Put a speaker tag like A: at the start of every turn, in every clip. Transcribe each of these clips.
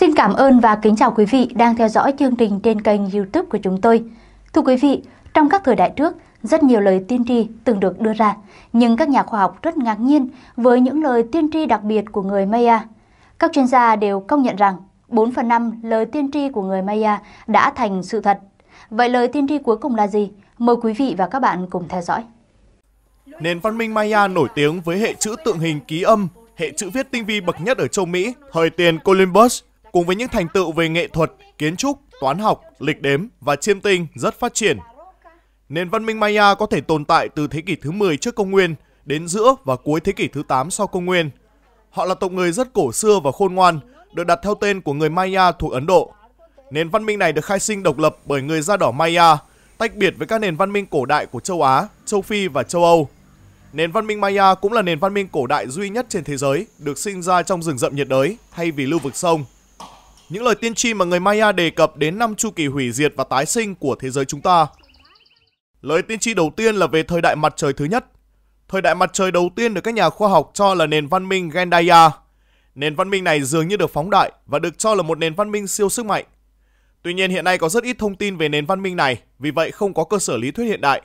A: Xin cảm ơn và kính chào quý vị đang theo dõi chương trình trên kênh youtube của chúng tôi. Thưa quý vị, trong các thời đại trước, rất nhiều lời tiên tri từng được đưa ra, nhưng các nhà khoa học rất ngạc nhiên với những lời tiên tri đặc biệt của người Maya. Các chuyên gia đều công nhận rằng 4 phần 5 lời tiên tri của người Maya đã thành sự thật. Vậy lời tiên tri cuối cùng là gì? Mời quý vị và các bạn cùng theo dõi. Nền văn minh Maya nổi tiếng với hệ chữ tượng hình ký âm, hệ chữ viết tinh vi bậc nhất ở châu Mỹ, thời tiền Columbus Cùng với những thành tựu về nghệ thuật, kiến trúc, toán học, lịch đếm và chiêm tinh rất phát triển, nền văn minh Maya có thể tồn tại từ thế kỷ thứ 10 trước công nguyên đến giữa và cuối thế kỷ thứ 8 sau công nguyên. Họ là tộc người rất cổ xưa và khôn ngoan, được đặt theo tên của người Maya thuộc Ấn Độ. Nền văn minh này được khai sinh độc lập bởi người da đỏ Maya, tách biệt với các nền văn minh cổ đại của châu Á, châu Phi và châu Âu. Nền văn minh Maya cũng là nền văn minh cổ đại duy nhất trên thế giới được sinh ra trong rừng rậm nhiệt đới thay vì lưu vực sông những lời tiên tri mà người Maya đề cập đến năm chu kỳ hủy diệt và tái sinh của thế giới chúng ta. Lời tiên tri đầu tiên là về thời đại mặt trời thứ nhất. Thời đại mặt trời đầu tiên được các nhà khoa học cho là nền văn minh Gendaya. Nền văn minh này dường như được phóng đại và được cho là một nền văn minh siêu sức mạnh. Tuy nhiên hiện nay có rất ít thông tin về nền văn minh này, vì vậy không có cơ sở lý thuyết hiện đại.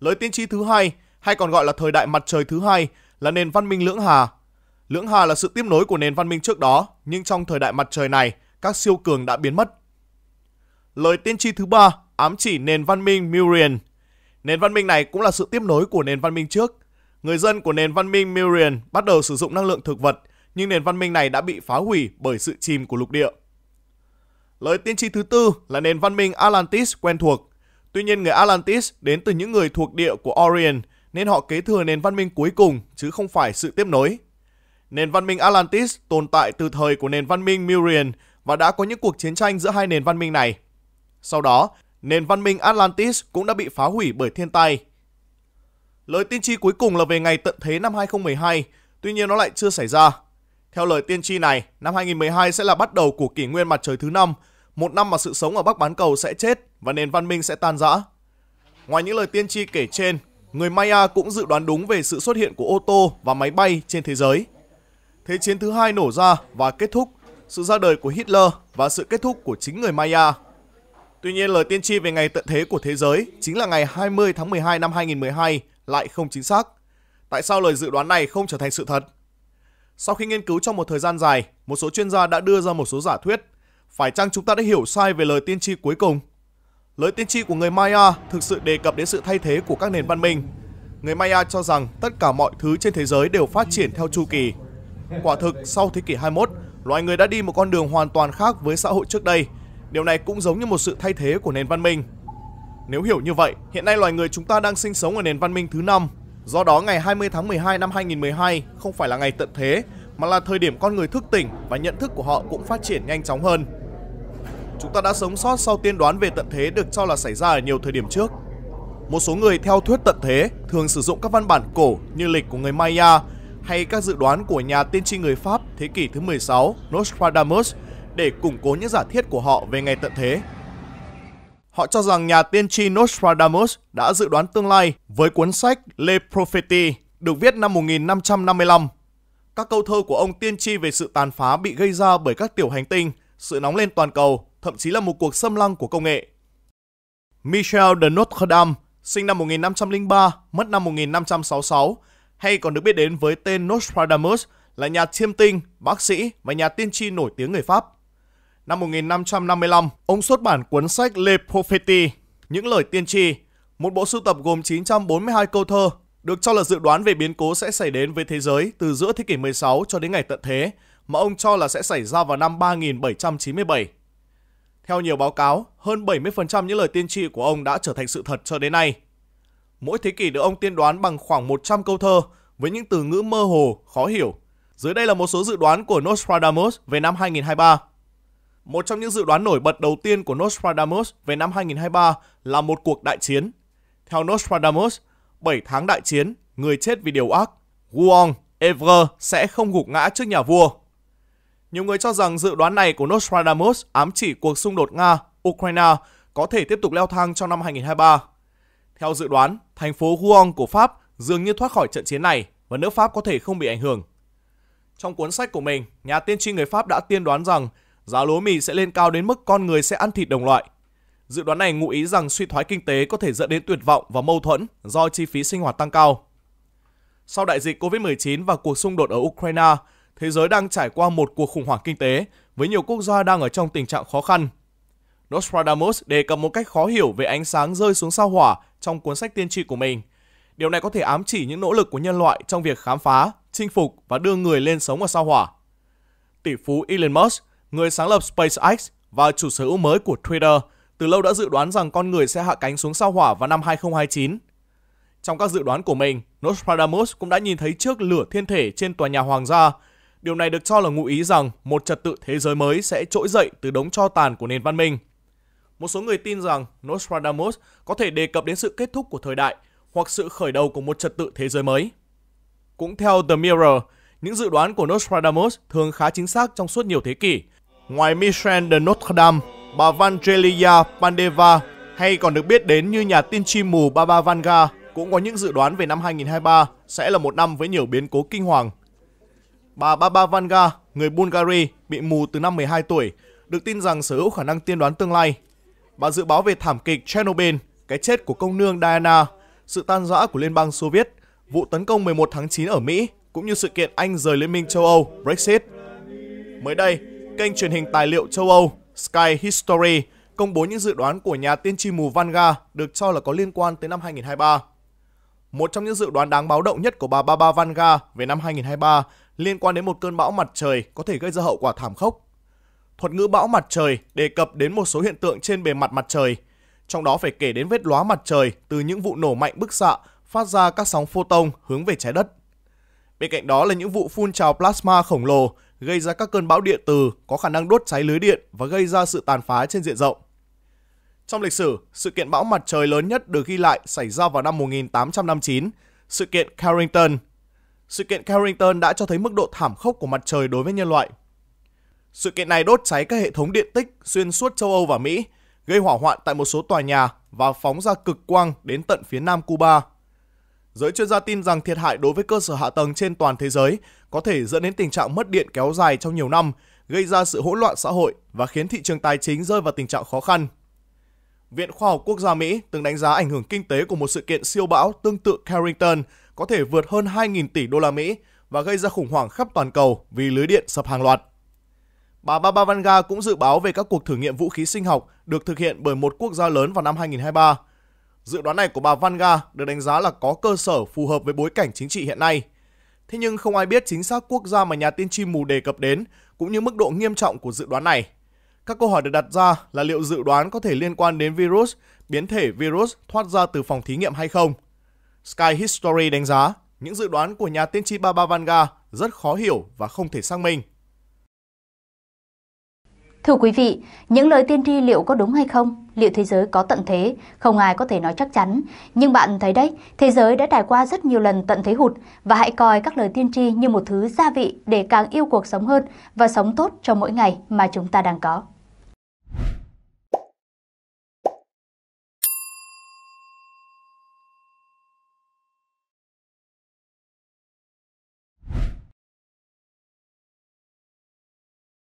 A: Lời tiên tri thứ hai, hay còn gọi là thời đại mặt trời thứ hai, là nền văn minh lưỡng hà, Lưỡng Hà là sự tiếp nối của nền văn minh trước đó, nhưng trong thời đại mặt trời này, các siêu cường đã biến mất. Lời tiên tri thứ ba ám chỉ nền văn minh Myrian. Nền văn minh này cũng là sự tiếp nối của nền văn minh trước. Người dân của nền văn minh Myrian bắt đầu sử dụng năng lượng thực vật, nhưng nền văn minh này đã bị phá hủy bởi sự chìm của lục địa. Lời tiên tri thứ tư là nền văn minh Atlantis quen thuộc. Tuy nhiên người Atlantis đến từ những người thuộc địa của Orion nên họ kế thừa nền văn minh cuối cùng chứ không phải sự tiếp nối. Nền văn minh Atlantis tồn tại từ thời của nền văn minh Myrian và đã có những cuộc chiến tranh giữa hai nền văn minh này. Sau đó, nền văn minh Atlantis cũng đã bị phá hủy bởi thiên tai. Lời tiên tri cuối cùng là về ngày tận thế năm 2012, tuy nhiên nó lại chưa xảy ra. Theo lời tiên tri này, năm 2012 sẽ là bắt đầu của kỷ nguyên mặt trời thứ năm, một năm mà sự sống ở Bắc Bán Cầu sẽ chết và nền văn minh sẽ tan rã. Ngoài những lời tiên tri kể trên, người Maya cũng dự đoán đúng về sự xuất hiện của ô tô và máy bay trên thế giới. Thế chiến thứ hai nổ ra và kết thúc sự ra đời của Hitler và sự kết thúc của chính người Maya. Tuy nhiên, lời tiên tri về ngày tận thế của thế giới chính là ngày 20 tháng 12 năm 2012 lại không chính xác. Tại sao lời dự đoán này không trở thành sự thật? Sau khi nghiên cứu trong một thời gian dài, một số chuyên gia đã đưa ra một số giả thuyết. Phải chăng chúng ta đã hiểu sai về lời tiên tri cuối cùng? Lời tiên tri của người Maya thực sự đề cập đến sự thay thế của các nền văn minh. Người Maya cho rằng tất cả mọi thứ trên thế giới đều phát triển theo chu kỳ Quả thực, sau thế kỷ 21, loài người đã đi một con đường hoàn toàn khác với xã hội trước đây. Điều này cũng giống như một sự thay thế của nền văn minh. Nếu hiểu như vậy, hiện nay loài người chúng ta đang sinh sống ở nền văn minh thứ năm. Do đó ngày 20 tháng 12 năm 2012 không phải là ngày tận thế, mà là thời điểm con người thức tỉnh và nhận thức của họ cũng phát triển nhanh chóng hơn. Chúng ta đã sống sót sau tiên đoán về tận thế được cho là xảy ra ở nhiều thời điểm trước. Một số người theo thuyết tận thế thường sử dụng các văn bản cổ như lịch của người Maya hay các dự đoán của nhà tiên tri người Pháp thế kỷ thứ 16 Nostradamus để củng cố những giả thiết của họ về ngày tận thế. Họ cho rằng nhà tiên tri Nostradamus đã dự đoán tương lai với cuốn sách Le Prophetie được viết năm 1555. Các câu thơ của ông tiên tri về sự tàn phá bị gây ra bởi các tiểu hành tinh, sự nóng lên toàn cầu, thậm chí là một cuộc xâm lăng của công nghệ. Michel de Notre Dame, sinh năm 1503, mất năm 1566, hay còn được biết đến với tên Nostradamus, là nhà chiêm tinh, bác sĩ và nhà tiên tri nổi tiếng người Pháp. Năm 1555, ông xuất bản cuốn sách Le Prophétie, Những lời tiên tri, một bộ sưu tập gồm 942 câu thơ được cho là dự đoán về biến cố sẽ xảy đến với thế giới từ giữa thế kỷ 16 cho đến ngày tận thế, mà ông cho là sẽ xảy ra vào năm 3797. Theo nhiều báo cáo, hơn 70% những lời tiên tri của ông đã trở thành sự thật cho đến nay. Mỗi thế kỷ được ông tiên đoán bằng khoảng 100 câu thơ với những từ ngữ mơ hồ, khó hiểu. Dưới đây là một số dự đoán của Nostradamus về năm 2023. Một trong những dự đoán nổi bật đầu tiên của Nostradamus về năm 2023 là một cuộc đại chiến. Theo Nostradamus, 7 tháng đại chiến, người chết vì điều ác, Guong, Evre sẽ không gục ngã trước nhà vua. Nhiều người cho rằng dự đoán này của Nostradamus ám chỉ cuộc xung đột Nga-Ukraine có thể tiếp tục leo thang trong năm 2023. Theo dự đoán, thành phố Rouen của Pháp dường như thoát khỏi trận chiến này và nước Pháp có thể không bị ảnh hưởng. Trong cuốn sách của mình, nhà tiên tri người Pháp đã tiên đoán rằng giá lúa mì sẽ lên cao đến mức con người sẽ ăn thịt đồng loại. Dự đoán này ngụ ý rằng suy thoái kinh tế có thể dẫn đến tuyệt vọng và mâu thuẫn do chi phí sinh hoạt tăng cao. Sau đại dịch COVID-19 và cuộc xung đột ở Ukraine, thế giới đang trải qua một cuộc khủng hoảng kinh tế với nhiều quốc gia đang ở trong tình trạng khó khăn Nostradamus đề cập một cách khó hiểu về ánh sáng rơi xuống sao hỏa trong cuốn sách tiên tri của mình. Điều này có thể ám chỉ những nỗ lực của nhân loại trong việc khám phá, chinh phục và đưa người lên sống ở sao hỏa. Tỷ phú Elon Musk, người sáng lập SpaceX và chủ sở hữu mới của Twitter, từ lâu đã dự đoán rằng con người sẽ hạ cánh xuống sao hỏa vào năm 2029. Trong các dự đoán của mình, Nostradamus cũng đã nhìn thấy trước lửa thiên thể trên tòa nhà hoàng gia. Điều này được cho là ngụ ý rằng một trật tự thế giới mới sẽ trỗi dậy từ đống cho tàn của nền văn minh một số người tin rằng Nostradamus có thể đề cập đến sự kết thúc của thời đại hoặc sự khởi đầu của một trật tự thế giới mới. Cũng theo The Mirror, những dự đoán của Nostradamus thường khá chính xác trong suốt nhiều thế kỷ. Ngoài Michel de Notre Dame, bà Vangelia Pandeva hay còn được biết đến như nhà tiên tri mù Baba Vanga cũng có những dự đoán về năm 2023 sẽ là một năm với nhiều biến cố kinh hoàng. Bà Baba Vanga, người Bulgari, bị mù từ năm 12 tuổi, được tin rằng sở hữu khả năng tiên đoán tương lai bà dự báo về thảm kịch Chernobyl, cái chết của công nương Diana, sự tan rã của Liên bang Xô Viết, vụ tấn công 11 tháng 9 ở Mỹ, cũng như sự kiện Anh rời Liên minh châu Âu Brexit. Mới đây, kênh truyền hình tài liệu châu Âu Sky History công bố những dự đoán của nhà tiên tri mù Vanga được cho là có liên quan tới năm 2023. Một trong những dự đoán đáng báo động nhất của bà Baba Vanga về năm 2023 liên quan đến một cơn bão mặt trời có thể gây ra hậu quả thảm khốc thuật ngữ bão mặt trời đề cập đến một số hiện tượng trên bề mặt mặt trời, trong đó phải kể đến vết lóa mặt trời từ những vụ nổ mạnh bức xạ phát ra các sóng photon hướng về trái đất. Bên cạnh đó là những vụ phun trào plasma khổng lồ gây ra các cơn bão điện từ có khả năng đốt cháy lưới điện và gây ra sự tàn phá trên diện rộng. Trong lịch sử, sự kiện bão mặt trời lớn nhất được ghi lại xảy ra vào năm 1859, sự kiện Carrington. Sự kiện Carrington đã cho thấy mức độ thảm khốc của mặt trời đối với nhân loại sự kiện này đốt cháy các hệ thống điện tích xuyên suốt châu Âu và Mỹ, gây hỏa hoạn tại một số tòa nhà và phóng ra cực quang đến tận phía nam Cuba. Giới chuyên gia tin rằng thiệt hại đối với cơ sở hạ tầng trên toàn thế giới có thể dẫn đến tình trạng mất điện kéo dài trong nhiều năm, gây ra sự hỗn loạn xã hội và khiến thị trường tài chính rơi vào tình trạng khó khăn. Viện Khoa học Quốc gia Mỹ từng đánh giá ảnh hưởng kinh tế của một sự kiện siêu bão tương tự Carrington có thể vượt hơn 2.000 tỷ đô la Mỹ và gây ra khủng hoảng khắp toàn cầu vì lưới điện sập hàng loạt. Bà Baba Vanga cũng dự báo về các cuộc thử nghiệm vũ khí sinh học được thực hiện bởi một quốc gia lớn vào năm 2023. Dự đoán này của bà Vanga được đánh giá là có cơ sở phù hợp với bối cảnh chính trị hiện nay. Thế nhưng không ai biết chính xác quốc gia mà nhà tiên tri mù đề cập đến cũng như mức độ nghiêm trọng của dự đoán này. Các câu hỏi được đặt ra là liệu dự đoán có thể liên quan đến virus, biến thể virus thoát ra từ phòng thí nghiệm hay không. Sky History đánh giá những dự đoán của nhà tiên tri Baba Vanga rất khó hiểu và không thể xác minh. Thưa quý vị, những lời tiên tri liệu có đúng hay không? Liệu thế giới có tận thế? Không ai có thể nói chắc chắn. Nhưng bạn thấy đấy, thế giới đã trải qua rất nhiều lần tận thế hụt và hãy coi các lời tiên tri như một thứ gia vị để càng yêu cuộc sống hơn và sống tốt cho mỗi ngày mà chúng ta đang có.